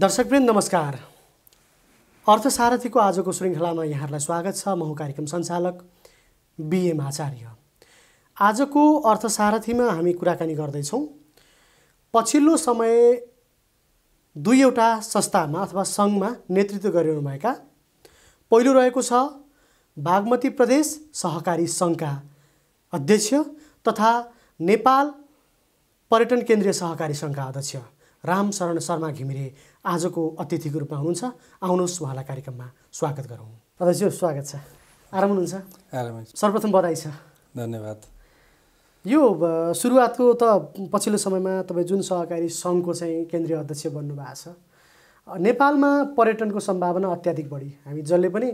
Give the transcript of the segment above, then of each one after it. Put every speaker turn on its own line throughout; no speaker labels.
दर्शकवृन्द नमस्कार अर्थसारथीको आजको श्रृङ्खलामा यहाँहरूलाई स्वागत छ म कार्यक्रम सञ्चालक बिएम आचार्य आजको अर्थसारथीमा हामी कुराकानी गर्दैछौँ पछिल्लो समय दुईवटा संस्थामा अथवा सङ्घमा नेतृत्व गरिरहनुभएका पहिलो रहेको छ बागमती प्रदेश सहकारी सङ्घका अध्यक्ष तथा नेपाल पर्यटन केन्द्रीय सहकारी सङ्घका अध्यक्ष रामशरण शर्मा घिमिरे आजको अतिथिको रूपमा हुनुहुन्छ आउनुहोस् उहाँलाई कार्यक्रममा स्वागत गरौँ अध्यक्ष स्वागत छ आराम हुनुहुन्छ आराम सर्वप्रथम बधाई छ धन्यवाद यो सुरुवातको त पछिल्लो समयमा तपाईँ जुन सहकारी सङ्घको चाहिँ केन्द्रीय अध्यक्ष बन्नुभएको छ नेपालमा पर्यटनको सम्भावना अत्याधिक बढी हामी जसले पनि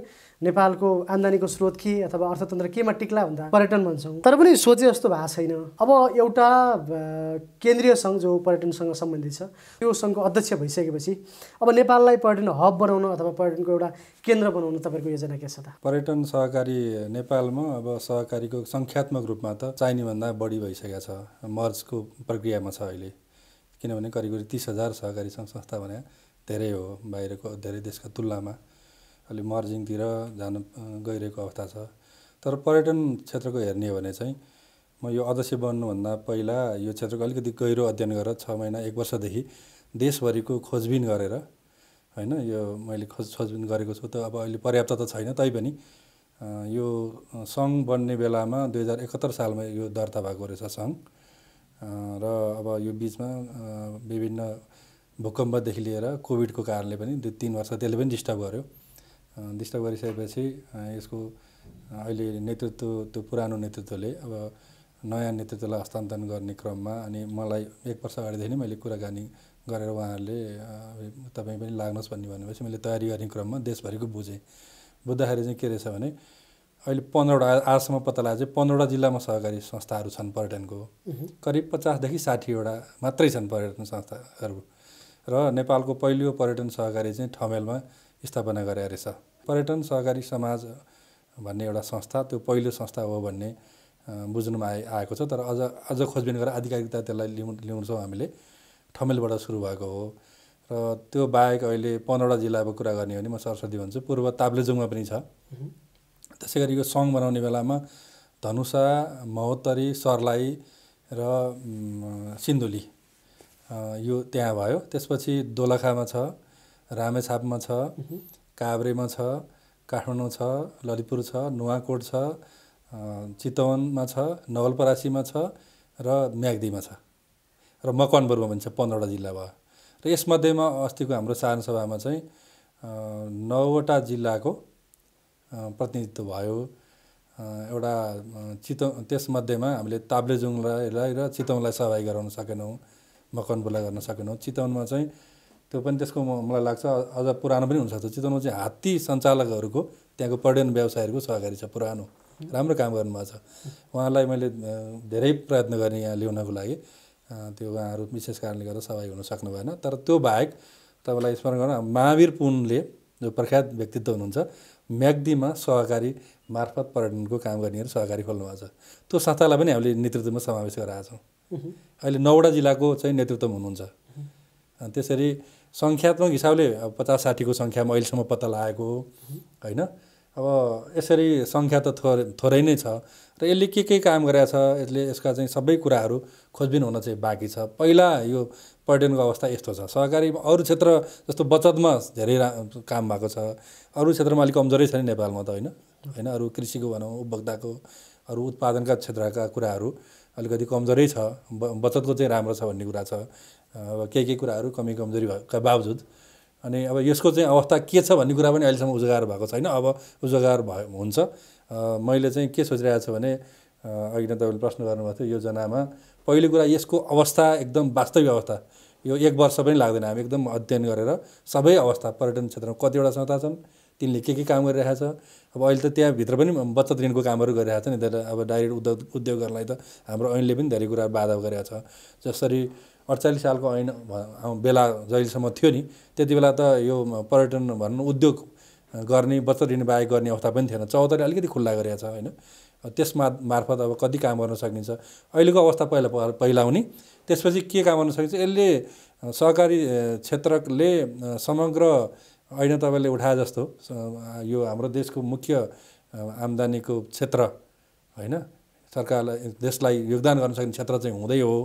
नेपालको आम्दानीको स्रोत के अथवा अर्थतन्त्र केमा टिक्ला भन्दा पर्यटन भन्छौँ तर पनि सोचे जस्तो भएको छैन अब एउटा केन्द्रीय सङ्घ जो पर्यटनसँग सम्बन्धित छ त्यो सङ्घको अध्यक्ष भइसकेपछि अब नेपाललाई पर्यटन हब बनाउन अथवा पर्यटनको एउटा केन्द्र बनाउन तपाईँको योजना के छ
त पर्यटन सहकारी नेपालमा अब सहकारीको सङ्ख्यात्मक रूपमा त चाहिनेभन्दा बढी भइसकेको छ मर्जको प्रक्रियामा छ अहिले किनभने करिब करिब तिस हजार सहकारी सङ्घ संस्था भने धेरै हो बाहिरको धेरै देशका तुलनामा अलि मर्जिङतिर जान गइरहेको अवस्था छ तर पर्यटन क्षेत्रको हेर्ने हो भने चाहिँ म यो अध्यक्ष बन्नुभन्दा पहिला यो क्षेत्रको अलिकति गहिरो अध्ययन गरेर छ महिना एक वर्षदेखि देशभरिको खोजबिन गरेर होइन यो मैले खोज खोजबिन गरेको छु त अब अहिले पर्याप्त त छैन तैपनि यो सङ्घ बन्ने बेलामा दुई हजार एकहत्तर सालमा यो दर्ता भएको रहेछ सङ्घ र अब यो बिचमा विभिन्न भूकम्पदेखि लिएर कोभिडको कारणले पनि दुई तिन वर्ष त्यसले पनि डिस्टर्ब गर्यो डिस्टर्ब गरिसकेपछि यसको अहिले नेतृत्व त्यो पुरानो नेतृत्वले अब नयाँ नेतृत्वलाई हस्तान्तरण गर्ने क्रममा अनि मलाई एक वर्ष अगाडिदेखि नै मैले कुराकानी गरेर उहाँहरूले तपाईँ पनि लाग्नुहोस् भन्ने भनेपछि मैले तयारी गर्ने क्रममा देशभरिको बुझेँ बुझ्दाखेरि चाहिँ के रहेछ भने अहिले पन्ध्रवटा आजसम्म पत्ता लाग्यो पन्ध्रवटा जिल्लामा सहकारी संस्थाहरू छन् पर्यटनको करिब पचासदेखि साठीवटा मात्रै छन् पर्यटन संस्थाहरू र नेपालको पहिलो पर्यटन सहकारी चाहिँ ठमेलमा स्थापना गरे रहेछ पर्यटन सहकारी समाज भन्ने एउटा संस्था त्यो पहिलो संस्था हो भन्ने बुझ्नुमा आए आएको छ तर अझ अझ खोजबिन गरेर आधिकारिकता त्यसलाई लिउ ल्याउँछौँ हामीले ठमेलबाट सुरु भएको हो र त्यो बाहेक अहिले पन्ध्रवटा जिल्लाको कुरा गर्ने हो भने म सरस्वती भन्छु पूर्व ताप्लेजुङमा पनि छ त्यसै गरी यो सङ्घ बनाउने बेलामा धनुषा महोत्तरी सर्लाई र सिन्धुली यो त्यहाँ भयो त्यसपछि दोलखामा छ रामेछापमा छ काभ्रेमा छ काठमाडौँ छ ललितपुर छ नुवाकोट छ चितवनमा छ नवलपरासीमा छ र म्याग्दीमा छ र मकवानपुरमा पनि छ पन्ध्रवटा जिल्ला भयो र यसमध्येमा अस्तिको हाम्रो सभामा चाहिँ नौवटा जिल्लाको प्रतिनिधित्व भयो एउटा चितौ त्यसमध्येमा हामीले ताब्लेजुङलाई र चितौँलाई सहभागी गराउन सकेनौँ मकन बोला गर्न सकेनौँ चितवनमा चाहिँ त्यो पनि त्यसको मलाई लाग्छ अझ पुरानो पनि हुनसक्छ चितवनमा चाहिँ हात्ती सञ्चालकहरूको त्यहाँको पर्यटन व्यवसायहरूको सहकारी छ पुरानो राम्रो काम गर्नुभएको छ उहाँलाई मैले धेरै प्रयत्न गरेँ यहाँ ल्याउनको लागि त्यो उहाँहरू विशेष कारणले गर्दा सहभागी हुन सक्नु भएन तर त्यो बाहेक तपाईँलाई स्मरण गर्नु महावीर पुनले जो प्रख्यात व्यक्तित्व हुनुहुन्छ म्याग्दीमा सहकारी मार्फत पर्यटनको काम गर्नेहरू सहकारी खोल्नु भएको छ त्यो संस्थालाई पनि हामीले नेतृत्वमा समावेश गराएको छौँ अहिले नौवटा जिल्लाको चाहिँ नेतृत्वमा हुनुहुन्छ त्यसरी सङ्ख्यात्मक हिसाबले पचास साठीको सङ्ख्यामा अहिलेसम्म पत्ता लगाएको हो होइन अब यसरी सङ्ख्या त थोरै थोरै नै छ र यसले के के काम गरेका छ यसले यसका चाहिँ सबै कुराहरू खोजबिन हुन चाहिँ बाँकी छ पहिला यो पर्यटनको अवस्था यस्तो छ सहकारी अरू क्षेत्र जस्तो बचतमा धेरै काम भएको छ अरू क्षेत्रमा अलिक कमजोरै छ नि नेपालमा त होइन होइन अरू कृषिको भनौँ उपभोक्ताको अरू उत्पादनका क्षेत्रका कुराहरू अलिकति कमजोरै छ ब बचतको चाहिँ राम्रो छ भन्ने कुरा छ अब केही केही कुराहरू कमी कमजोरी भएका बावजुद अनि अब यसको चाहिँ अवस्था के छ भन्ने कुरा पनि अहिलेसम्म उजगार भएको छैन अब उजगार भयो हुन्छ मैले चाहिँ के सोचिरहेको छु भने अघि नै तपाईँले प्रश्न गर्नुभएको थियो योजनामा पहिलो कुरा यसको अवस्था एकदम वास्तविक अवस्था यो एक वर्ष पनि लाग्दैन हामी एकदम अध्ययन गरेर सबै अवस्था पर्यटन क्षेत्रमा कतिवटा संस्था छन् तिनले के के काम गरिरहेको छ अब अहिले त त्यहाँभित्र पनि बचत ऋणको कामहरू गरिरहेको छ नि तर अब डाइरेक्ट उद्योग उद्योगहरूलाई त हाम्रो ऐनले पनि धेरै कुरा बाधा गरेको छ जसरी अडचालिस सालको ऐन बेला जहिलेसम्म थियो नि त्यति बेला त यो पर्यटन भनौँ उद्योग गर्ने बचत ऋण बाहेक गर्ने अवस्था पनि थिएन चौधरी अलिकति खुल्ला गरेको छ होइन त्यसमा मार्फत अब कति काम गर्न सकिन्छ अहिलेको अवस्था पहिला पहिला हुने त्यसपछि के काम गर्न सकिन्छ यसले सहकारी क्षेत्रले समग्र होइन तपाईँले उठाए जस्तो यो हाम्रो देशको मुख्य आम्दानीको क्षेत्र होइन सरकारलाई देशलाई योगदान गर्न सक्ने क्षेत्र चाहिँ हुँदै हो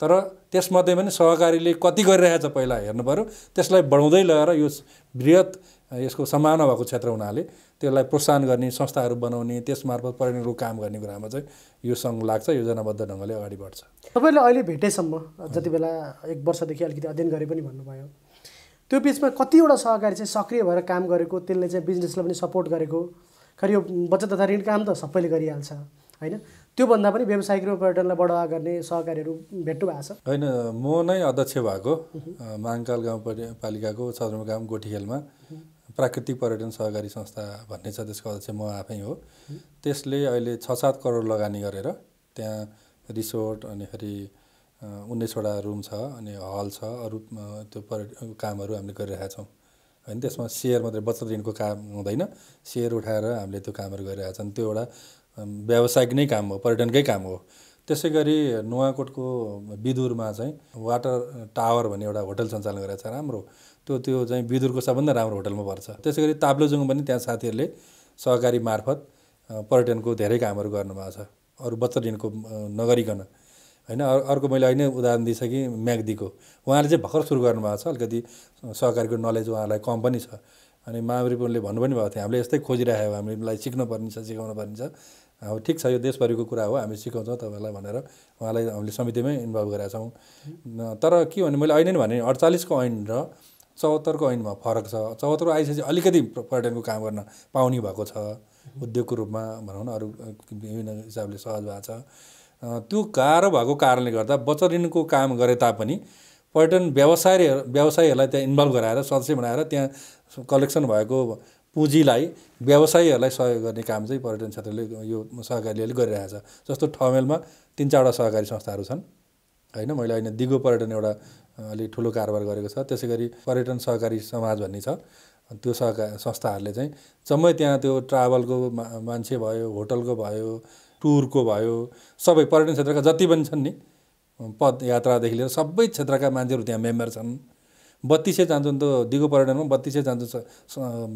तर त्यसमध्ये पनि सहकारीले कति गरिरहेछ पहिला हेर्नु पऱ्यो त्यसलाई बढाउँदै लगेर यो वृहत यसको सम्भावना भएको क्षेत्र हुनाले त्यसलाई प्रोत्साहन गर्ने संस्थाहरू बनाउने त्यसमार्फत पर्यटनको काम गर्ने कुरामा चाहिँ यो सङ्घ लाग्छ योजनाबद्ध ढङ्गले अगाडि बढ्छ
तपाईँले अहिले भेटेसम्म जति बेला एक वर्षदेखि अलिकति अध्ययन गरे पनि भन्नुभयो त्यो बिचमा कतिवटा सहकारी चाहिँ सक्रिय भएर काम गरेको त्यसले चाहिँ बिजनेसलाई पनि सपोर्ट गरेको खरि यो बचत तथा ऋण काम त सबैले गरिहाल्छ होइन त्योभन्दा पनि व्यवसायिक रूपमा पर्यटनलाई बढावा गर्ने सहकारीहरू भेट्नु भएको छ
होइन म नै अध्यक्ष भएको गाउँ गाउँपालिकाको सदरमुकाम गोठीखेलमा प्राकृतिक पर्यटन सहकारी संस्था भन्ने छ त्यसको अध्यक्ष म आफै हो त्यसले अहिले छ सात करोड लगानी गरेर त्यहाँ रिसोर्ट अनि फेरि उन्नाइसवटा रुम छ अनि हल छ अरू त्यो पर्य कामहरू हामीले गरिरहेका छौँ होइन त्यसमा सेयर मात्रै बचत ऋणको काम हुँदैन सेयर उठाएर हामीले त्यो कामहरू गरिरहेका छन् त्यो एउटा व्यावसायिक नै काम हो पर्यटनकै काम हो त्यसै गरी नुवाकोटको बिदुरमा चाहिँ वाटर टावर भन्ने एउटा होटल सञ्चालन गरेको छ राम्रो त्यो त्यो चाहिँ बिदुरको सबभन्दा राम्रो होटलमा पर्छ त्यसै गरी ताप्लोजुङ पनि त्यहाँ साथीहरूले सहकारी मार्फत पर्यटनको धेरै कामहरू गर्नुभएको छ अरू बच्चा ऋणको नगरिकन होइन अर्को मैले अहिले उदाहरण दिइसकेँ म्याग्दीको उहाँले चाहिँ भर्खर सुरु गर्नुभएको छ अलिकति सहकारीको नलेज उहाँलाई कम पनि छ अनि पनि भन्नु पनि भएको थियो हामीले यस्तै खोजिरहेको हामीलाई सिक्नु पर्नेछ सिकाउनु पर्नेछ अब ठिक छ यो देशभरिको कुरा हो हामी सिकाउँछौँ तपाईँलाई भनेर उहाँलाई हामीले समितिमै इन्भल्भ गरेका छौँ तर के भने मैले अहिले नै भने अडचालिसको ऐन र चौहत्तरको ऐनमा फरक छ चौहत्तर आइसकेपछि अलिकति पर्यटनको काम गर्न पाउने भएको छ उद्योगको रूपमा भनौँ न अरू विभिन्न हिसाबले सहज भएको छ त्यो गाह्रो भएको कारणले गर्दा बचत ऋणको काम गरे तापनि पर्यटन व्यवसाय व्यवसायीहरूलाई त्यहाँ इन्भल्भ गराएर सदस्य बनाएर त्यहाँ कलेक्सन भएको पुँजीलाई व्यवसायीहरूलाई सहयोग गर्ने काम चाहिँ पर्यटन क्षेत्रले यो सहकारीले छ जस्तो ठमेलमा तिन चारवटा सहकारी संस्थाहरू छन् होइन मैले अहिले दिगो पर्यटन एउटा अलिक ठुलो कारोबार गरेको छ त्यसै गरी पर्यटन सहकारी समाज भन्ने छ त्यो सहका संस्थाहरूले चाहिँ जम्मै त्यहाँ त्यो ट्राभलको मान्छे भयो होटलको भयो टुरको भयो सबै पर्यटन क्षेत्रका जति पनि छन् नि पदयात्रादेखि लिएर सबै क्षेत्रका मान्छेहरू त्यहाँ मेम्बर छन् बत्तिसै जान्छन् त दिगो पर्यटनमा बत्तिसै जान्छ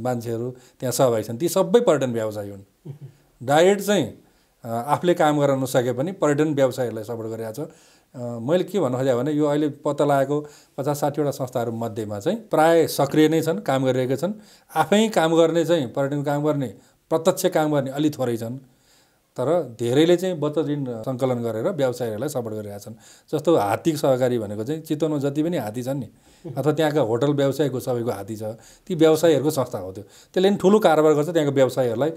मान्छेहरू त्यहाँ सहभागी छन् ती सबै पर्यटन व्यवसायी हुन् डाइरेक्ट चाहिँ आफूले काम गर्न नसके पनि पर्यटन व्यवसायहरूलाई सपोर्ट गरिरहेको छ मैले के भन्न खोजेँ भने यो अहिले पत्ता लागेको पचास साठीवटा संस्थाहरू मध्येमा चाहिँ प्राय सक्रिय नै छन् काम गरिरहेका छन् आफै काम गर्ने चाहिँ पर्यटन काम गर्ने प्रत्यक्ष काम गर्ने अलि थोरै छन् तर धेरैले चाहिँ बचत ऋण सङ्कलन गरेर व्यवसायहरूलाई सपोर्ट गरिरहेका छन् जस्तो हात्ती सहकारी भनेको चाहिँ चितवनमा जति पनि हात्ती छन् नि अथवा त्यहाँका होटल व्यवसायको सबैको हात्ती छ ती व्यवसायहरूको संस्था हो त्यो त्यसले पनि ठुलो कारोबार गर्छ त्यहाँको व्यवसायहरूलाई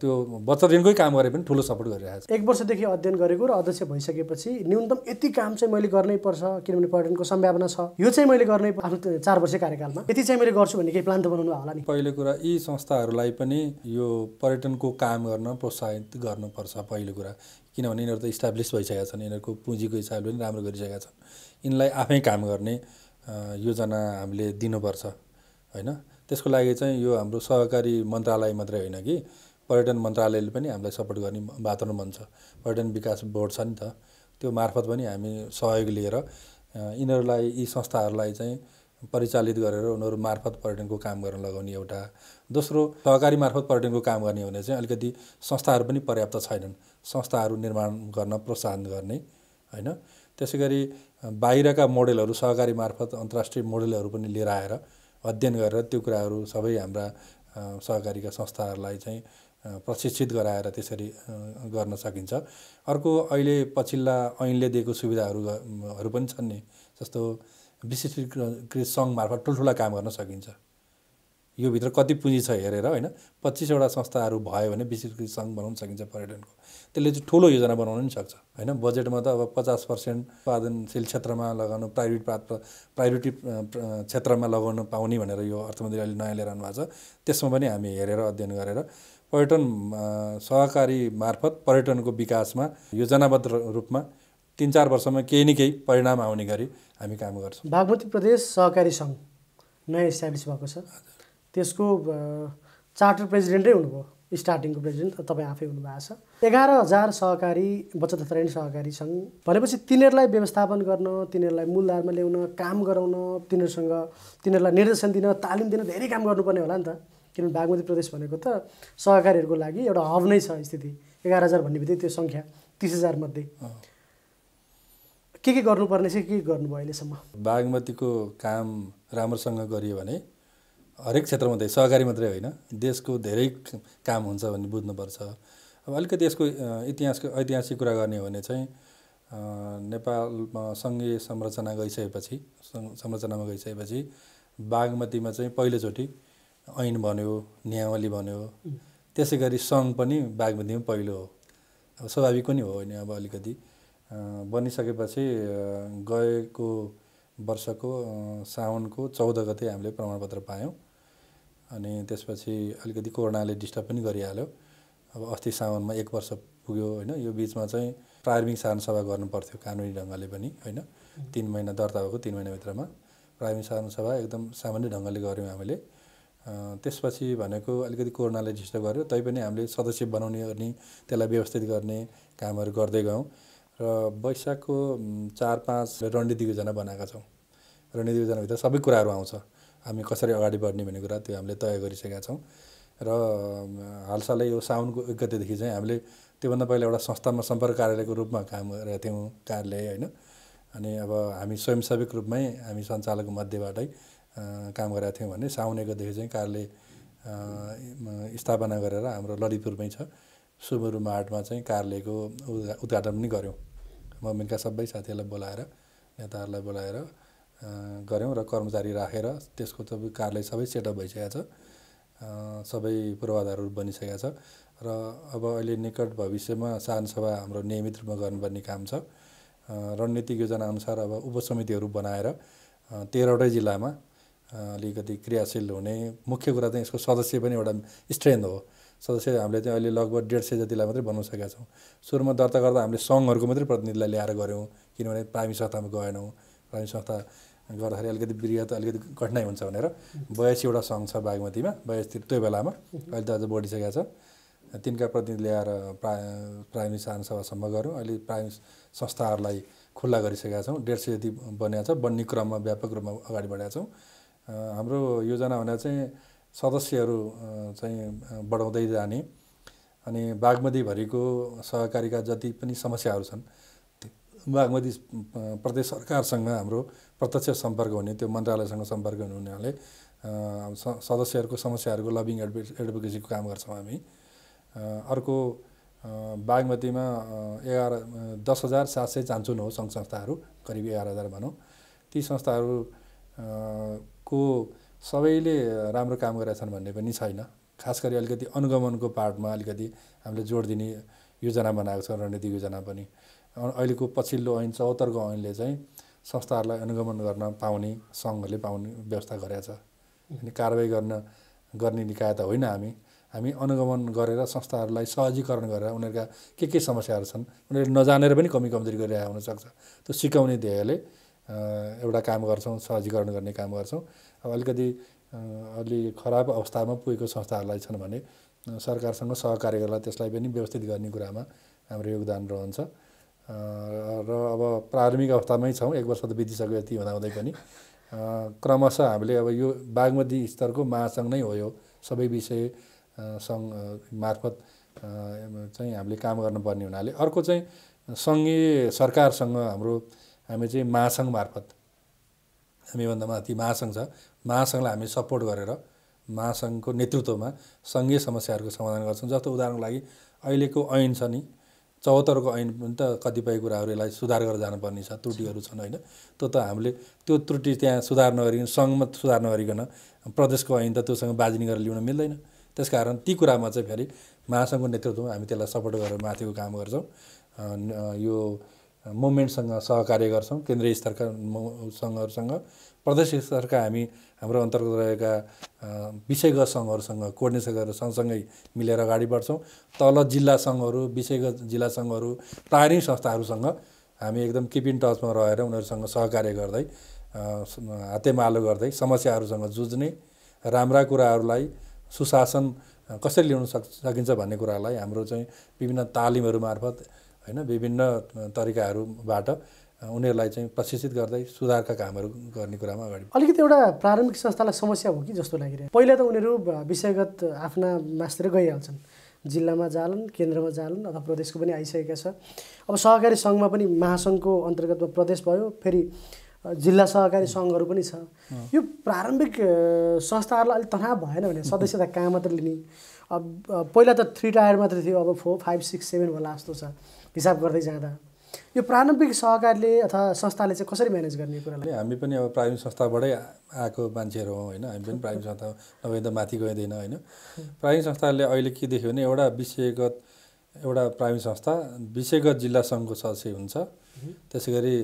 त्यो बच्चा ऋणकै काम गरे पनि ठुलो सपोर्ट गरिरहेको
छ एक वर्षदेखि अध्ययन गरेको र अध्यक्ष भइसकेपछि न्यूनतम यति काम चाहिँ मैले गर्नै पर्छ किनभने पर्यटनको सम्भावना छ यो चाहिँ मैले गर्नै आफ्नो चार वर्ष कार्यकालमा यति चाहिँ मैले गर्छु भन्ने केही प्लान त बनाउनु होला नि
पहिलो कुरा यी संस्थाहरूलाई पनि यो पर्यटनको काम गर्न प्रोत्साहित गर्नुपर्छ पहिलो कुरा किनभने यिनीहरू त इस्टाब्लिस भइसकेका छन् यिनीहरूको पुँजीको हिसाबले पनि राम्रो गरिसकेका छन् यिनलाई आफै काम गर्ने योजना हामीले दिनुपर्छ होइन त्यसको लागि चाहिँ यो हाम्रो सहकारी मन्त्रालय मात्रै होइन कि पर्यटन मन्त्रालयले पनि हामीलाई सपोर्ट गर्ने वातावरण भन्छ पर्यटन विकास बोर्ड छ नि त त्यो मार्फत पनि हामी सहयोग लिएर यिनीहरूलाई यी संस्थाहरूलाई चाहिँ परिचालित गरेर उनीहरू मार्फत पर्यटनको काम गर्न लगाउने एउटा दोस्रो सहकारी मार्फत पर्यटनको काम गर्ने हो भने चाहिँ अलिकति संस्थाहरू पनि पर्याप्त छैनन् संस्थाहरू निर्माण गर्न प्रोत्साहन गर्ने होइन त्यसै गरी बाहिरका मोडेलहरू सहकारी मार्फत अन्तर्राष्ट्रिय मोडेलहरू पनि लिएर आएर अध्ययन गरेर त्यो कुराहरू सबै हाम्रा सहकारीका संस्थाहरूलाई चाहिँ प्रशिक्षित गराएर त्यसरी गर्न सकिन्छ अर्को अहिले पछिल्ला ऐनले दिएको सुविधाहरू पनि छन् नि जस्तो विशिष्टकृत सङ्घ मार्फत ठुल्ठुला काम गर्न सकिन्छ यो भित्र कति पुँजी छ हेरेर होइन पच्चिसवटा संस्थाहरू भयो भने कृषि सङ्घ बनाउन सकिन्छ पर्यटनको त्यसले चाहिँ ठुलो योजना बनाउनु पनि सक्छ होइन बजेटमा त अब पचास पर्सेन्ट उत्पादनशील क्षेत्रमा लगाउनु प्राइभेट प्राप्त प्रायोरिटी क्षेत्रमा लगाउनु पाउने भनेर यो अर्थमन्त्री अहिले नयाँ लिएर आउनु भएको छ त्यसमा पनि हामी हेरेर अध्ययन गरेर पर्यटन सहकारी मार्फत पर्यटनको विकासमा योजनाबद्ध रूपमा तिन चार वर्षमा केही न केही परिणाम आउने गरी हामी काम गर्छौँ
बागमती प्रदेश सहकारी सङ्घ नयाँ इस्टाब्लिस भएको छ त्यसको चार्टर प्रेसिडेन्टै हुनुभयो स्टार्टिङको प्रेसिडेन्ट तपाईँ आफै हुनुभएको छ एघार हजार सहकारी बचत तथा ऋण सहकारी सङ्घ भनेपछि तिनीहरूलाई व्यवस्थापन गर्न तिनीहरूलाई मूलधारमा ल्याउन काम गराउन तिनीहरूसँग तिनीहरूलाई निर्देशन दिन तालिम दिन धेरै काम गर्नुपर्ने होला नि त किनभने बागमती प्रदेश भनेको त सहकारीहरूको लागि एउटा हब नै छ स्थिति एघार हजार भन्ने बित्तिकै त्यो सङ्ख्या तिस हजारमध्ये के के गर्नुपर्ने चाहिँ के गर्नुभयो अहिलेसम्म
बागमतीको काम राम्रोसँग गरियो भने हरेक क्षेत्रमा धेरै सहकारी मात्रै होइन देशको धेरै काम हुन्छ भन्ने बुझ्नुपर्छ अब अलिकति यसको इतिहासको ऐतिहासिक कुरा गर्ने हो भने चाहिँ नेपालमा सङ्घीय संरचना गइसकेपछि संरचनामा गइसकेपछि बागमतीमा चाहिँ पहिलोचोटि ऐन भन्यो न्यावली भन्यो त्यसै गरी सङ्घ पनि बागमतीमा पहिलो हो अब स्वाभाविक पनि हो होइन अब अलिकति बनिसकेपछि गएको वर्षको साउनको चौध गते हामीले प्रमाणपत्र पायौँ अनि त्यसपछि अलिकति कोरोनाले डिस्टर्ब पनि गरिहाल्यो अब अस्ति साउनमा एक वर्ष पुग्यो होइन यो बिचमा चाहिँ प्रारम्भिक साधन सभा गर्नु पर्थ्यो कानुनी ढङ्गले पनि होइन तिन महिना दर्ता भएको तिन महिनाभित्रमा प्रारम्भिक साधन सभा एकदम सामान्य ढङ्गले गऱ्यौँ हामीले त्यसपछि भनेको अलिकति कोरोनाले डिस्टर्ब गर्यो तैपनि हामीले सदस्य बनाउने गर्ने त्यसलाई व्यवस्थित गर्ने कामहरू गर्दै गयौँ र वैशाखको चार पाँच रणनीति योजना बनाएका छौँ रणनीति योजनाभित्र सबै कुराहरू आउँछ हामी कसरी अगाडि बढ्ने भन्ने कुरा त्यो हामीले तय गरिसकेका छौँ र हालसालै यो साउनको एक गतेदेखि चाहिँ हामीले त्योभन्दा पहिला एउटा संस्थामा सम्पर्क कार्यालयको रूपमा काम गरेका थियौँ कार्यालय होइन अनि अब हामी स्वयंसेवक रूपमै हामी सञ्चालक मध्येबाटै काम गरेका थियौँ भने साउनेको एकदेखि चाहिँ कारले स्थापना गरेर हाम्रो ललितपुरमै छ सुमरुमा हाटमा चाहिँ कार्यालयको उद्घा उद्घाटन पनि गऱ्यौँ म सबै साथीहरूलाई बोलाएर नेताहरूलाई बोलाएर गऱ्यौँ र कर्मचारी राखेर त्यसको सबै कार्यालय सबै सेटअप भइसकेको छ सबै पूर्वाधारहरू बनिसकेको छ र अब अहिले निकट भविष्यमा सभा हाम्रो नियमित रूपमा गर्नुपर्ने काम छ रणनीतिक योजनाअनुसार अब उपसमितिहरू बनाएर तेह्रवटै जिल्लामा अलिकति क्रियाशील हुने मुख्य कुरा चाहिँ यसको सदस्य पनि एउटा स्ट्रेन्थ हो सदस्य हामीले चाहिँ अहिले लगभग डेढ सय जतिलाई मात्रै बनाउन सकेका छौँ सुरुमा दर्ता गर्दा हामीले सङ्घहरूको मात्रै प्रतिनिधिलाई ल्याएर गऱ्यौँ किनभने प्राइमेरी संस्थामा गएनौँ प्राइमेरी संस्था गर्दाखेरि अलिकति वृहत अलिकति कठिनाइ हुन्छ भनेर बयासीवटा एउटा सङ्घ छ बागमतीमा बयासी त्यो बेलामा अहिले त अझ बढिसकेको छ तिनका प्रतिनिधि ल्याएर प्रा प्राइमेरी सभासम्म गऱ्यौँ अहिले प्राइमेरी संस्थाहरूलाई खुल्ला गरिसकेका छौँ डेढ सय जति बनिएको छ बन्ने क्रममा व्यापक रूपमा अगाडि बढेका छौँ हाम्रो योजना भनेर चाहिँ सदस्यहरू चाहिँ बढाउँदै जाने अनि बागमतीभरिको सहकारीका जति पनि समस्याहरू छन् बागमती प्रदेश सरकारसँग हाम्रो प्रत्यक्ष सम्पर्क हुने त्यो मन्त्रालयसँग सम्पर्क हुने हुनाले सदस्यहरूको समस्याहरूको लभिङ एडभ एडभोकेसीको काम गर्छौँ हामी अर्को बागमतीमा एघार दस हजार सात सय चान्चुन हो सङ्घ संस्थाहरू करिब एघार हजार भनौँ ती संस्थाहरू को सबैले राम्रो काम गरेछन् भन्ने पनि छैन खास गरी अलिकति अनुगमनको पार्टमा अलिकति हामीले जोड दिने योजना बनाएको छ रणनीति योजना पनि अहिलेको पछिल्लो ऐन चौहत्तरको ऐनले चाहिँ संस्थाहरूलाई अनुगमन गर्न पाउने सङ्घहरूले पाउने व्यवस्था गरेका छ अनि कारवाही गर्न गर्ने निकाय त होइन हामी हामी अनुगमन गरेर संस्थाहरूलाई सहजीकरण गरेर उनीहरूका के के समस्याहरू छन् उनीहरूले नजानेर पनि कमी कमजोरी गरिरहेको हुनसक्छ त्यो सिकाउने ध्येयले एउटा काम गर्छौँ सहजीकरण गर्ने काम गर्छौँ अब अलिकति अलि खराब अवस्थामा पुगेको संस्थाहरूलाई छन् भने सरकारसँग सहकार्य गरेर त्यसलाई पनि व्यवस्थित गर्ने कुरामा हाम्रो योगदान रहन्छ र अब प्रारम्भिक अवस्थामै छौँ एक वर्ष त बितिसक्यो यति हुँदाहुँदै पनि क्रमशः हामीले अब यो बागमती स्तरको महासङ्घ नै हो यो सबै विषय सङ्घ मार्फत चाहिँ हामीले काम गर्नुपर्ने हुनाले अर्को चाहिँ सङ्घीय सरकारसँग हाम्रो हामी चाहिँ महासङ्घ मार्फत हामीभन्दा माथि महासङ्घ छ महासङ्घलाई हामी सपोर्ट गरेर महासङ्घको नेतृत्वमा सङ्घीय समस्याहरूको समाधान गर्छौँ जस्तो उदाहरणको लागि अहिलेको ऐन छ नि चौहत्तरको ऐन पनि त कतिपय कुराहरू यसलाई सुधार गरेर जानुपर्ने छ त्रुटिहरू छन् होइन त्यो त हामीले त्यो त्रुटि त्यहाँ सुधार नगरिकन सङ्घमा सुधार नगरिकन प्रदेशको ऐन त त्योसँग बाजिनी गरेर ल्याउन मिल्दैन त्यस कारण ती कुरामा चाहिँ फेरि महासङ्घको नेतृत्वमा हामी त्यसलाई सपोर्ट गरेर माथिको काम गर्छौँ यो मुभमेन्टसँग सहकार्य गर्छौँ केन्द्रीय स्तरका सङ्घहरूसँग प्रदेश स्तरका हामी हाम्रो अन्तर्गत रहेका विषयगत सङ्घहरूसँग गरेर सँगसँगै मिलेर अगाडि बढ्छौँ तल जिल्ला सङ्घहरू विषयगत जिल्ला सङ्घहरू तारिम संस्थाहरूसँग हामी एकदम किपिङ टचमा रहेर उनीहरूसँग सहकार्य गर्दै हातेमालो गर्दै समस्याहरूसँग जुझ्ने राम्रा कुराहरूलाई सुशासन कसरी ल्याउन सक सकिन्छ भन्ने कुरालाई हाम्रो चाहिँ विभिन्न तालिमहरू मार्फत होइन विभिन्न तरिकाहरूबाट उनीहरूलाई चाहिँ प्रशिक्षित गर्दै सुधारका कामहरू गर्ने कुरामा अगाडि
अलिकति एउटा प्रारम्भिक संस्थालाई समस्या हो कि जस्तो लागिरहेको पहिला त उनीहरू विषयगत आफ्ना मासतिर गइहाल्छन् जिल्लामा जालन् केन्द्रमा जालन् अथवा प्रदेशको पनि आइसकेका छ अब सहकारी सङ्घमा पनि महासङ्घको अन्तर्गतमा प्रदेश भयो फेरि जिल्ला सहकारी सङ्घहरू पनि छ यो प्रारम्भिक संस्थाहरूलाई अलिक तनाव भएन भने सदस्यता कहाँ मात्र लिने अब पहिला त थ्री टायर मात्र थियो अब फोर फाइभ सिक्स सेभेन होला जस्तो छ हिसाब गर्दै जाँदा यो प्रारम्भिक सहकारीले अथवा संस्थाले चाहिँ कसरी म्यानेज गर्ने कुरालाई
हामी पनि अब प्राइभेट संस्थाबाटै आएको मान्छेहरू हौँ होइन हामी पनि प्राइभेट संस्था नभए त माथि गइँदैन होइन प्राइभेट संस्थाले अहिले के देख्यो भने एउटा विषयगत एउटा प्राइभेट संस्था विषयगत जिल्ला सङ्घको सदस्य हुन्छ त्यसै गरी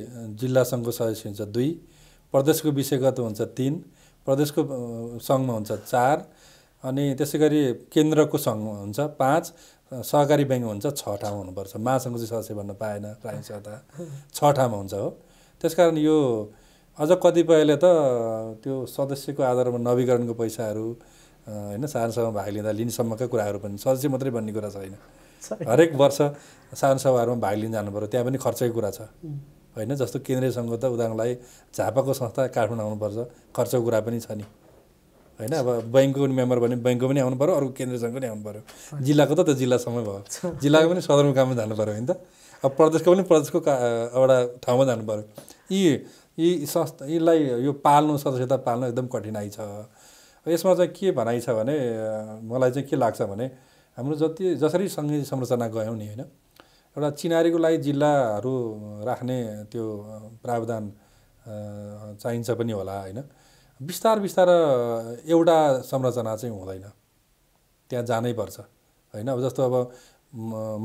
जिल्ला सङ्घको सदस्य हुन्छ दुई प्रदेशको विषयगत हुन्छ तिन प्रदेशको सङ्घमा हुन्छ चार अनि त्यसै गरी केन्द्रको सङ्घ हुन्छ पाँच सहकारी ब्याङ्क हुन्छ छ ठाउँ हुनुपर्छ महासङ्घ चाहिँ सदस्य भन्न पाएन प्राय सदा छ ठाउँमा हुन्छ हो त्यसकारण यो अझ कतिपयले त त्यो सदस्यको आधारमा नवीकरणको पैसाहरू होइन साधारणसभामा भाग लिँदा लिनसम्मका कुराहरू पनि सदस्य मात्रै भन्ने कुरा छैन हरेक वर्ष साधारण सभाहरूमा भाग लिन जानु पऱ्यो त्यहाँ पनि खर्चकै कुरा छ होइन जस्तो केन्द्रीय सङ्घ त उदाहरणलाई झापाको संस्था काठमाडौँ आउनुपर्छ खर्चको कुरा पनि छ नि होइन अब ब्याङ्कको पनि मेम्बर भने ब्याङ्कको पनि आउनु पऱ्यो अर्को केन्द्र सङ्घको पनि आउनु पऱ्यो जिल्लाको त त्यो जिल्लासम्मै भयो जिल्लाको पनि सदरमुकाममा जानु पऱ्यो होइन त अब प्रदेशको पनि प्रदेशको एउटा ठाउँमा जानु पऱ्यो यी यी संस्था यीलाई यो पाल्नु सदस्यता पाल्नु एकदम कठिनाइ छ यसमा चाहिँ के भनाइ छ भने मलाई चाहिँ के लाग्छ भने हाम्रो जति जसरी सङ्घीय संरचना गयौँ नि होइन एउटा चिनारीको लागि जिल्लाहरू राख्ने त्यो प्रावधान चाहिन्छ पनि होला होइन बिस्तार बिस्तार एउटा संरचना चाहिँ हुँदैन त्यहाँ जानै पर्छ होइन अब जस्तो अब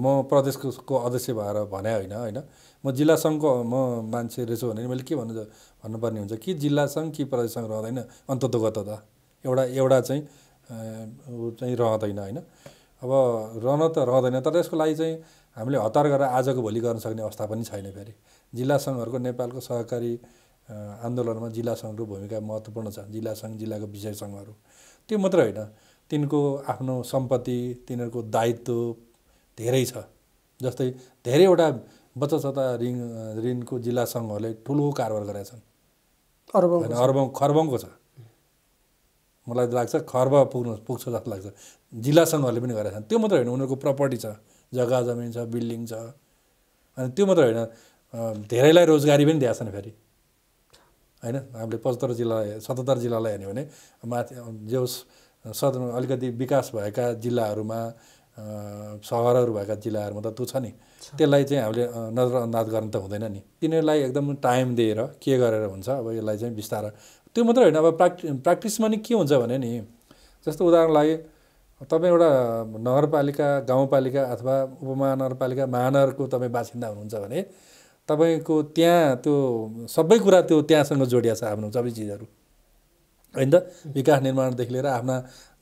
म प्रदेशको अध्यक्ष भएर भने होइन होइन म जिल्ला सङ्घको म मान्छे रहेछु भने मैले के भन्नु भन्नुपर्ने हुन्छ कि जिल्ला सङ्घ कि प्रदेश सङ्घ रहँदैन अन्ततोगत त एउटा एउटा चाहिँ चाहिँ रहँदैन होइन अब रहन त रहँदैन तर यसको लागि चाहिँ हामीले हतार गरेर आजको भोलि गर्न सक्ने अवस्था पनि छैन फेरि जिल्ला सङ्घहरूको नेपालको सहकारी आन्दोलनमा जिल्ला सङ्घको भूमिका महत्त्वपूर्ण छ जिल्ला सङ्घ जिल्लाको विषय सङ्घहरू त्यो मात्रै होइन तिनको आफ्नो सम्पत्ति तिनीहरूको दायित्व धेरै छ जस्तै धेरैवटा बचत बचतता ऋण ऋणको जिल्ला सङ्घहरूले ठुलो कारोबार गरेका छन् होइन अर्ब खरबको छ मलाई लाग्छ खर्ब पुग्नु पुग्छ जस्तो लाग्छ जिल्ला सङ्घहरूले पनि गरेका छन् त्यो मात्रै होइन उनीहरूको प्रपर्टी छ जग्गा जमिन छ बिल्डिङ छ अनि त्यो मात्रै होइन धेरैलाई रोजगारी पनि दिएका छन् फेरि होइन हामीले पचहत्तर जिल्ला सतहत्तर जिल्लालाई हेऱ्यौँ भने माथि जो सद अलिकति विकास भएका जिल्लाहरूमा सहरहरू भएका जिल्लाहरूमा त त्यो छ नि त्यसलाई चाहिँ हामीले नजरअन्दाज गर्न त हुँदैन नि तिनीहरूलाई एकदम टाइम दिएर के गरेर हुन्छ अब यसलाई चाहिँ बिस्तार त्यो मात्रै होइन अब प्र्याक्टि प्र्याक्टिसमा नि के हुन्छ भने नि जस्तो उदाहरण लागि तपाईँ एउटा नगरपालिका गाउँपालिका अथवा उपमहानगरपालिका महानगरको तपाईँ बासिन्दा हुनुहुन्छ भने तपाईँको त्यहाँ त्यो सबै कुरा त्यो त्यहाँसँग जोडिया छ आफ्नो सबै चिजहरू होइन त विकास निर्माणदेखि लिएर आफ्ना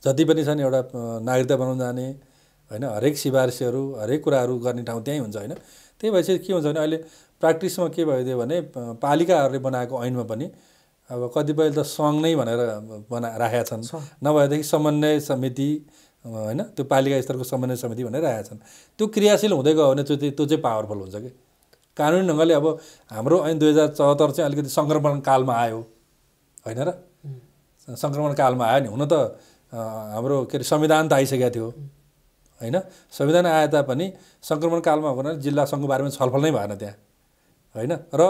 जति पनि छन् एउटा नागरिकता बनाउन जाने होइन हरेक सिफारिसहरू हरेक कुराहरू गर्ने ठाउँ त्यहीँ हुन्छ होइन त्यही भएपछि के हुन्छ भने अहिले प्र्याक्टिसमा के भइदियो भने पालिकाहरूले बनाएको ऐनमा पनि अब कतिपय त सङ्घ नै भनेर बना राखेका छन् नभएदेखि समन्वय समिति होइन त्यो पालिका स्तरको समन्वय समिति भनेर राखेका छन् त्यो क्रियाशील हुँदै गयो भने त्यो त्यो चाहिँ पावरफुल हुन्छ कि कानुनी ढङ्गले अब हाम्रो ऐन दुई हजार चौहत्तर चाहिँ अलिकति सङ्क्रमण कालमा आयो होइन र सङ्क्रमण कालमा आयो नि हुन त हाम्रो के अरे संविधान त आइसकेको थियो होइन संविधान आए तापनि सङ्क्रमण कालमा भनेर जिल्ला सङ्घको बारेमा छलफल नै भएन त्यहाँ होइन र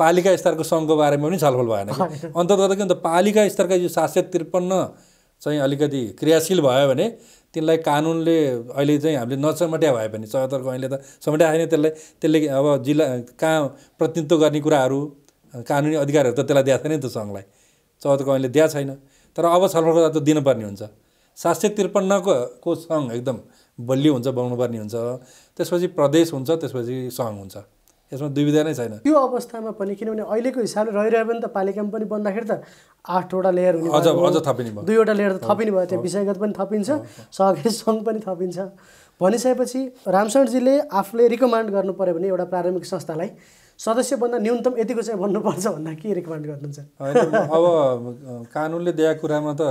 पालिका स्तरको सङ्घको बारेमा पनि छलफल भएन अन्तर्गत के भन्दा पालिका स्तरका यो सात सय त्रिपन्न चाहिँ अलिकति क्रियाशील भयो भने तिनलाई कानुनले अहिले चाहिँ हामीले नचमट्या भए पनि चौतर्फ अहिले त समट्या छैन त्यसलाई त्यसले अब जिल्ला कहाँ प्रतिनिधित्व गर्ने कुराहरू कानुनी अधिकारहरू त त्यसलाई दिएको छैन नि त सङ्घलाई चौहत्तरको अहिले दिएको छैन तर अब छलफलको त दिनुपर्ने हुन्छ सात सय त्रिपन्नको को सङ्घ एकदम बलियो हुन्छ बनाउनुपर्ने हुन्छ त्यसपछि प्रदेश हुन्छ त्यसपछि सङ्घ हुन्छ यसमा दुविधा नै छैन
त्यो अवस्थामा पनि किनभने अहिलेको हिसाबले रहिरह्यो भने त पालिकामा पनि बन्दाखेरि त आठवटा लेयर हुने अझ अझ थपिने भयो दुईवटा लेयर त थपिनु भयो त्यहाँ विषयगत पनि थपिन्छ सहकारी सङ्घ पनि थपिन्छ भनिसकेपछि रामशरणजीले आफूले रिकमान्ड गर्नु पऱ्यो भने एउटा प्रारम्भिक संस्थालाई सदस्यभन्दा न्यूनतम यतिको चाहिँ भन्नुपर्छ भन्दा के रिकमान्ड गर्नुहुन्छ
अब कानुनले दिएको कुरामा त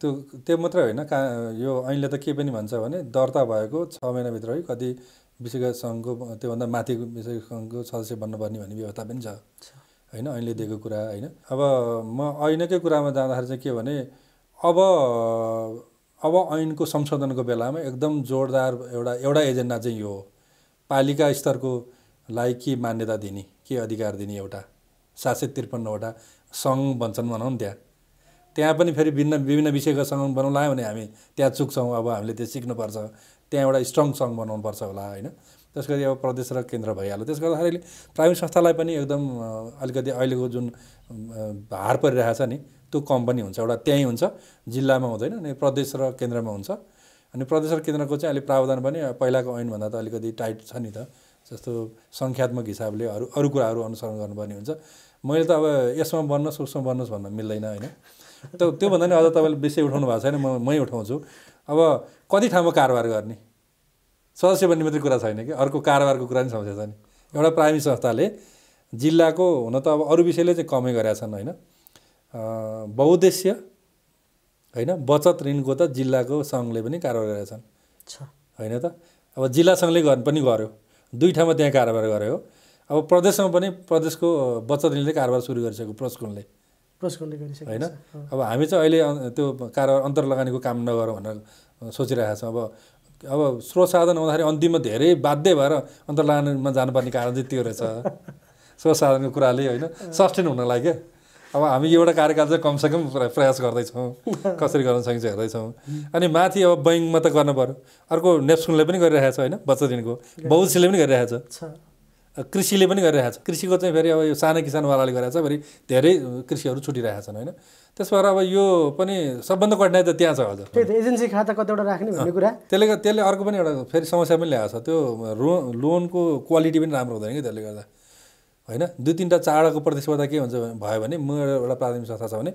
त्यो त्यो मात्रै होइन का यो अहिले त के पनि भन्छ भने दर्ता भएको छ महिनाभित्रै कति विशेष सङ्घको त्योभन्दा माथि विशेष सङ्घको सदस्य बन्नुपर्ने भन्ने व्यवस्था पनि छ होइन अहिले दिएको कुरा होइन अब म ऐनकै कुरामा जाँदाखेरि चाहिँ के भने अब अब ऐनको संशोधनको बेलामा एकदम जोरदार एउटा एउटा एजेन्डा चाहिँ यो हो पालिका स्तरको लागि के मान्यता दिने के अधिकार दिने एउटा सात सय त्रिपन्नवटा सङ्घ भन्छन् भनौँ त्यहाँ त्यहाँ पनि फेरि भिन्न विभिन्न विषयका सङ्घ बनाउनु लाग्यो भने हामी त्यहाँ चुक्छौँ अब हामीले त्यो सिक्नुपर्छ त्यहाँ एउटा स्ट्रङ सङ्घ बनाउनुपर्छ होला होइन त्यस गरी अब प्रदेश र केन्द्र भइहाल्यो त्यस गर्दाखेरि प्राइवेट संस्थालाई पनि एकदम अलिकति अहिलेको जुन हार परिरहेको छ नि त्यो कम पनि हुन्छ एउटा त्यहीँ हुन्छ जिल्लामा हुँदैन अनि प्रदेश र केन्द्रमा हुन्छ अनि प्रदेश र केन्द्रको चाहिँ अहिले प्रावधान पनि पहिलाको ऐनभन्दा त अलिकति टाइट छ नि त जस्तो सङ्ख्यात्मक हिसाबले अरू अरू कुराहरू अनुसरण गर्नुपर्ने हुन्छ मैले त अब यसमा बन्नुहोस् उसमा बन्नुहोस् भन्न मिल्दैन होइन त त्योभन्दा नि अझ तपाईँले विषय उठाउनु भएको छैन म मै उठाउँछु अब कति ठाउँमा कारोबार गर्ने सदस्य बन्ने मात्रै कुरा छैन कि अर्को कारोबारको कुरा नि समस्या छ नि एउटा प्राइमेरी संस्थाले जिल्लाको हुन त अब अरू विषयले चाहिँ कमै गरेका छन् होइन बहुद्देश्य होइन बचत ऋणको त जिल्लाको सङ्घले पनि कारोबार गरेका छन् होइन त अब जिल्ला सङ्घले गर् पनि गर्यो दुई ठाउँमा त्यहाँ कारोबार गऱ्यो अब प्रदेशमा पनि प्रदेशको बचत ऋणले कारोबार सुरु गरिसक्यो प्रस्कुनले
होइन अब
हामी चाहिँ अहिले त्यो कारोबार अन्तर लगानीको काम नगरौँ भनेर सोचिरहेको छौँ अब अब स्रोत साधन हुँदाखेरि अन्तिममा धेरै बाध्य भएर अन्तर लगानीमा जानुपर्ने कारण चाहिँ त्यो रहेछ स्रोत साधनको कुराले होइन सस्टेन हुनलाई क्या अब हामी एउटा कार्यकाल चाहिँ कमसेकम प्रयास गर्दैछौँ कसरी गर्न सकिन्छ हेर्दैछौँ अनि माथि अब बैङ्कमा त गर्नु पऱ्यो अर्को नेप्सुनले पनि गरिरहेको छ होइन बच्चा दिनको बहुसीले पनि गरिरहेको छ कृषिले पनि गरिरहेको छ कृषिको चाहिँ फेरि अब यो साना किसानवालाले गरिरहेको छ फेरि धेरै कृषिहरू छुटिरहेका छन् होइन त्यस भएर अब यो पनि सबभन्दा कठिनाइ त त्यहाँ छ हजुर
एजेन्सी खाता कतिवटा राख्ने भन्ने कुरा
त्यसले गर्दा त्यसले अर्को पनि एउटा फेरि समस्या पनि ल्याएको छ त्यो रो लोनको क्वालिटी पनि राम्रो हुँदैन कि त्यसले गर्दा होइन दुई तिनवटा चाडको प्रतिस्पर्धा के हुन्छ भयो भने म एउटा प्राथमिक संस्था छ भने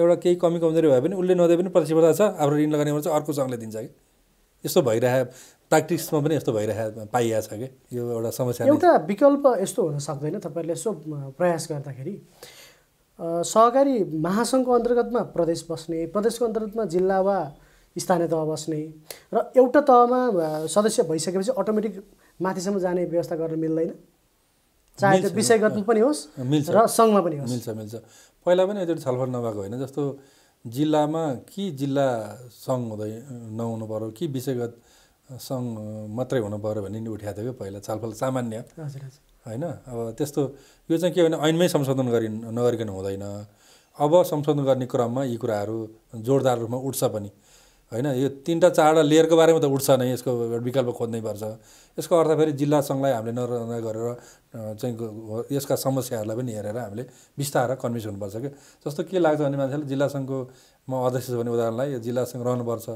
एउटा केही कमी कमजोरी भयो भने उसले नदिए पनि प्रतिस्पर्धा छ आफ्नो ऋण लगाउने चाहिँ अर्को सङ्घले दिन्छ कि यस्तो भइरहे प्र्याक्टिसमा पनि यस्तो भइरहेको पाइएको छ कि यो एउटा समस्या एउटा
विकल्प यस्तो हुन सक्दैन तपाईँहरूले यसो प्रयास गर्दाखेरि सहकारी महासङ्घको अन्तर्गतमा प्रदेश बस्ने प्रदेशको अन्तर्गतमा जिल्ला वा स्थानीय तह बस्ने र एउटा तहमा सदस्य भइसकेपछि अटोमेटिक माथिसम्म जाने व्यवस्था गर्न मिल्दैन
चाहे त्यो विषयगत पनि
होस् र सङ्घमा पनि होस्
मिल्छ मिल्छ पहिला पनि एकचोटि छलफल नभएको होइन जस्तो जिल्लामा कि जिल्ला सङ्घ हुँदै नहुनु पऱ्यो कि विषयगत सङ्घ मात्रै हुनु पऱ्यो भन्ने नि उठाएको थियो कि पहिला छलफल सामान्य होइन अब त्यस्तो यो चाहिँ के भने ऐनमै संशोधन गरि नगरिकन हुँदैन अब संशोधन गर्ने क्रममा यी कुराहरू जोरदार रूपमा उठ्छ पनि होइन यो तिनवटा चारवटा लेयरको बारेमा त उठ्छ नै यसको विकल्प खोज्नै पर्छ यसको अर्थ फेरि जिल्ला सङ्घलाई हामीले नर गरेर चाहिँ यसका समस्याहरूलाई पनि हेरेर हामीले बिस्तार कन्भिन्स हुनुपर्छ क्या जस्तो के लाग्छ भने मान्छेले जिल्ला सङ्घको म अध्यक्ष छु भने उदाहरणलाई यो जिल्ला सङ्घ रहनुपर्छ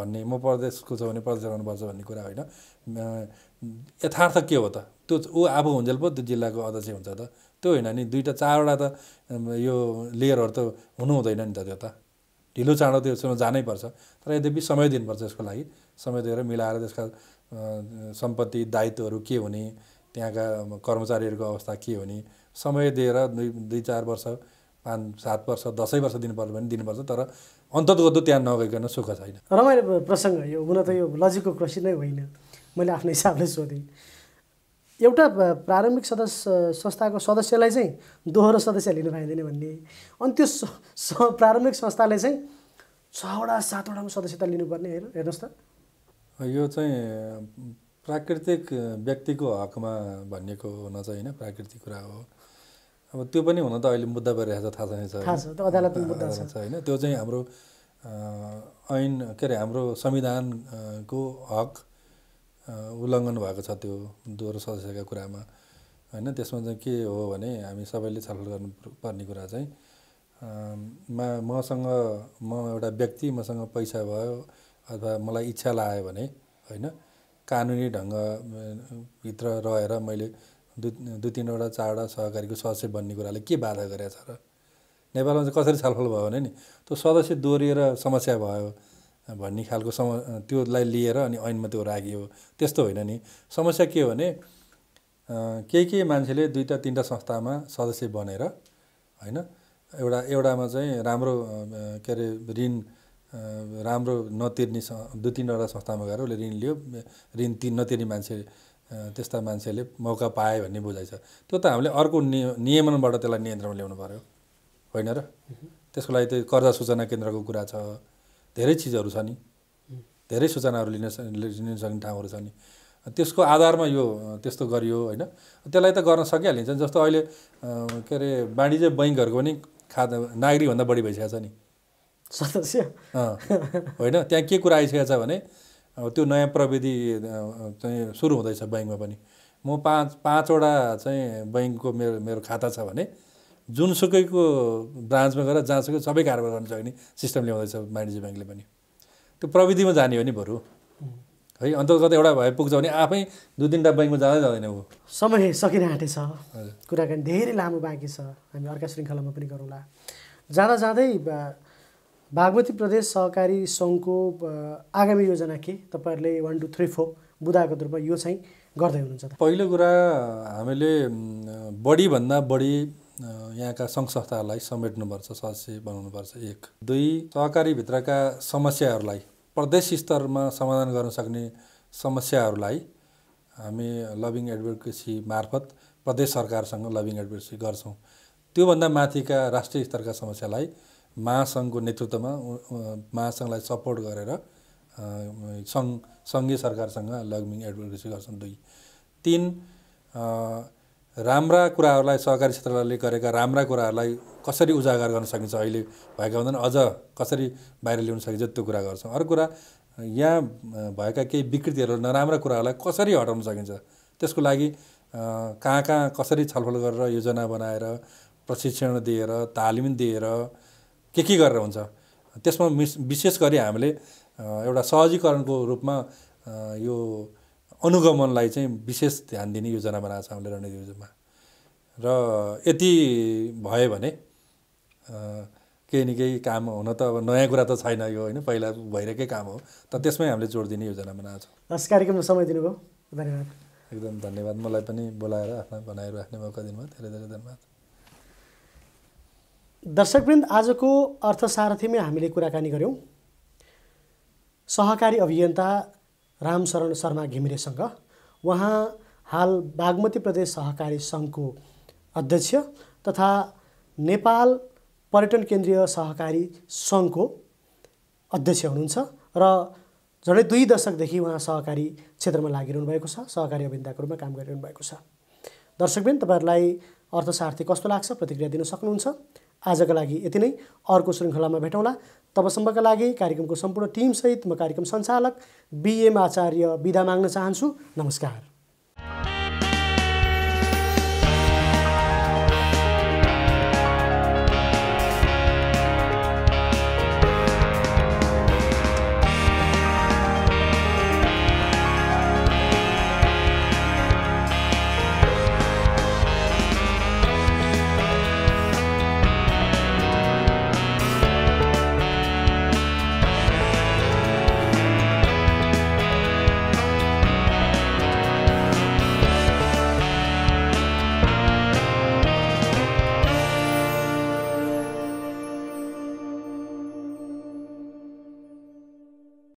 भन्ने म प्रदेशको छ भने प्रदेश रहनुपर्छ भन्ने कुरा होइन यथार्थ के हो त त्यो ऊ आफू हुन्जेल पो त्यो जिल्लाको अध्यक्ष हुन्छ त त्यो होइन नि दुईवटा चारवटा त यो लेयरहरू त हुनु हुँदैन नि त त्यो त ढिलो चाँडो त्योसँग जानैपर्छ तर यद्यपि समय दिनुपर्छ यसको लागि समय दिएर मिलाएर त्यसका सम्पत्ति दायित्वहरू के हुने त्यहाँका कर्मचारीहरूको अवस्था के हुने समय दिएर दुई दुई चार वर्ष पाँच सात वर्ष दसैँ वर्ष दिनुपर्छ भने दिनुपर्छ तर अन्ततगत त्यहाँ नगइकन सुख छैन
रमाइलो प्रसङ्ग यो हुन त यो लजिकको क्वेसन नै होइन मैले आफ्नो हिसाबले सोधेँ एउटा प्रारम्भिक सदस्य संस्थाको सदस्यलाई चाहिँ दोहोरो सदस्य लिनु पाइँदैन भन्ने अनि त्यो प्रारम्भिक संस्थाले चाहिँ छवटा सातवटामा सदस्यता लिनुपर्ने होइन हेर्नुहोस् त
यो चाहिँ प्राकृतिक व्यक्तिको हकमा भनिएको हुन चाहिँ होइन प्राकृतिक कुरा हो अब त्यो पनि हुन त अहिले मुद्दा भइरहेको छ थाहा छैन होइन त्यो चाहिँ हाम्रो ऐन के अरे हाम्रो संविधानको हक उल्लङ्घन भएको छ त्यो दोहोरो सदस्यका कुरामा होइन त्यसमा चाहिँ के हो भने हामी सबैले छलफल गर्नु पर्ने कुरा चाहिँ मा मसँग म एउटा व्यक्ति मसँग पैसा भयो अथवा मलाई इच्छा लाग्यो भने होइन कानुनी ढङ्गभित्र रहेर मैले दुई दुई तिनवटा चारवटा सहकारीको सदस्य बन्ने कुराले के बाधा गरेको छ र नेपालमा चाहिँ कसरी छलफल भयो भने नि त्यो सदस्य दोहोरिएर समस्या भयो भन्ने खालको सम त्योलाई लिएर अनि ऐनमा त्यो राखियो त्यस्तो होइन नि समस्या के हो भने केही केही मान्छेले दुईवटा तिनवटा संस्थामा सदस्य बनेर होइन एउटा एउटामा चाहिँ राम्रो के अरे ऋण राम्रो नतिर्ने दुई तिनवटा संस्थामा गएर उसले ऋण लियो ऋण तिर् नतिर्ने मान्छे त्यस्ता मान्छेले मौका पाए भन्ने बुझाइ छ त्यो त हामीले अर्को नियमनबाट त्यसलाई नियन्त्रणमा ल्याउनु पऱ्यो होइन र त्यसको लागि त्यो कर्जा सूचना केन्द्रको कुरा छ धेरै चिजहरू छ नि धेरै सूचनाहरू लिन लिन सक्ने ठाउँहरू छ नि त्यसको आधारमा यो त्यस्तो गरियो होइन त्यसलाई त गर्न सकिहालिन्छ जस्तो अहिले के अरे वाणिज्य बैङ्कहरूको पनि खाता नागरिकभन्दा बढी भइसकेको छ नि सदस्य होइन त्यहाँ के कुरा आइसकेको छ भने त्यो नयाँ प्रविधि चाहिँ सुरु हुँदैछ बैङ्कमा पनि म पाँच पाँचवटा चाहिँ बैङ्कको मेरो मेरो खाता छ भने जुनसुकैको ब्रान्चमा गएर जहाँसुकै सबै कारोबार गर्न सक्ने सिस्टम ल्याउँदैछ वाणिज्य ब्याङ्कले पनि त्यो प्रविधिमा जाने हो नि बरु है अन्तर्गत एउटा भए पुग्छ भने आफै दुई तिनवटा ब्याङ्कमा जाँदै जाँदैन हो समय सकिन आँटेछ
कुराकानी धेरै लामो बाँकी छ हामी अर्का श्रृङ्खलामा पनि गरौँला जाँदा जाँदै बागमती प्रदेश सहकारी सङ्घको आगामी योजना के तपाईँहरूले वान टू थ्री फोर बुधाको रूपमा यो चाहिँ गर्दै हुनुहुन्छ
पहिलो कुरा हामीले बढीभन्दा बढी यहाँका सङ्घ संस्थाहरूलाई समेट्नुपर्छ सदस्य बनाउनुपर्छ एक दुई सहकारीभित्रका समस्याहरूलाई प्रदेश स्तरमा समाधान गर्न सक्ने समस्याहरूलाई हामी लभिङ एडभोकेसी मार्फत प्रदेश सरकारसँग लभिङ एडभोकेसी गर्छौँ त्योभन्दा माथिका राष्ट्रिय स्तरका समस्यालाई महासङ्घको नेतृत्वमा महासङ्घलाई सपोर्ट गरेर सङ्घ सङ्घीय सरकारसँग लभिङ एडभोकेसी गर्छौँ दुई तिन राम्रा कुराहरूलाई सहकारी क्षेत्रले गरेका राम्रा कुराहरूलाई कसरी उजागर गर्न सकिन्छ अहिले भएका भन्दा अझ कसरी बाहिर ल्याउन सकिन्छ त्यो कुरा गर्छौँ अर्को कुरा यहाँ भएका केही विकृतिहरू नराम्रा कुराहरूलाई कसरी हटाउन सकिन्छ त्यसको लागि कहाँ कहाँ कसरी छलफल गरेर योजना बनाएर प्रशिक्षण दिएर तालिम दिएर के के गरेर हुन्छ त्यसमा विशेष गरी हामीले एउटा सहजीकरणको रूपमा यो अनुगमनलाई चाहिँ विशेष ध्यान दिने योजना बनाएको छ हामीले रणनीति रूपमा र यति भयो भने केही न केही काम हुन त अब नयाँ कुरा त छैन यो होइन पहिला भइरहेकै काम हो तर त्यसमै हामीले जोड दिने योजना बनाएको
हस् कार्यक्रममा समय दिनुभयो धन्यवाद
एकदम धन्यवाद मलाई पनि बोलाएर आफ्ना बनाएर राख्ने मौका दिनुभयो धेरै धेरै धन्यवाद
दर्शकवृन्द आजको अर्थसारथीमै हामीले कुराकानी गऱ्यौँ सहकारी अभियन्ता रामशरण शर्मा घिमिरेसँग उहाँ हाल बागमती प्रदेश सहकारी सङ्घको अध्यक्ष तथा नेपाल पर्यटन केन्द्रीय सहकारी सङ्घको अध्यक्ष हुनुहुन्छ र झन्डै दुई दशकदेखि उहाँ सहकारी क्षेत्रमा लागिरहनु भएको छ सहकारी अभियन्ताको रूपमा काम गरिरहनु भएको छ दर्शकबिन तपाईँहरूलाई अर्थसार्थी कस्तो लाग्छ प्रतिक्रिया दिन सक्नुहुन्छ आजका लागि यति नै अर्को श्रृङ्खलामा भेटौँला तबसम्मका लागि कार्यक्रमको सम्पूर्ण टिमसहित म कार्यक्रम सञ्चालक बिएम आचार्य विदा माग्न चाहन्छु नमस्कार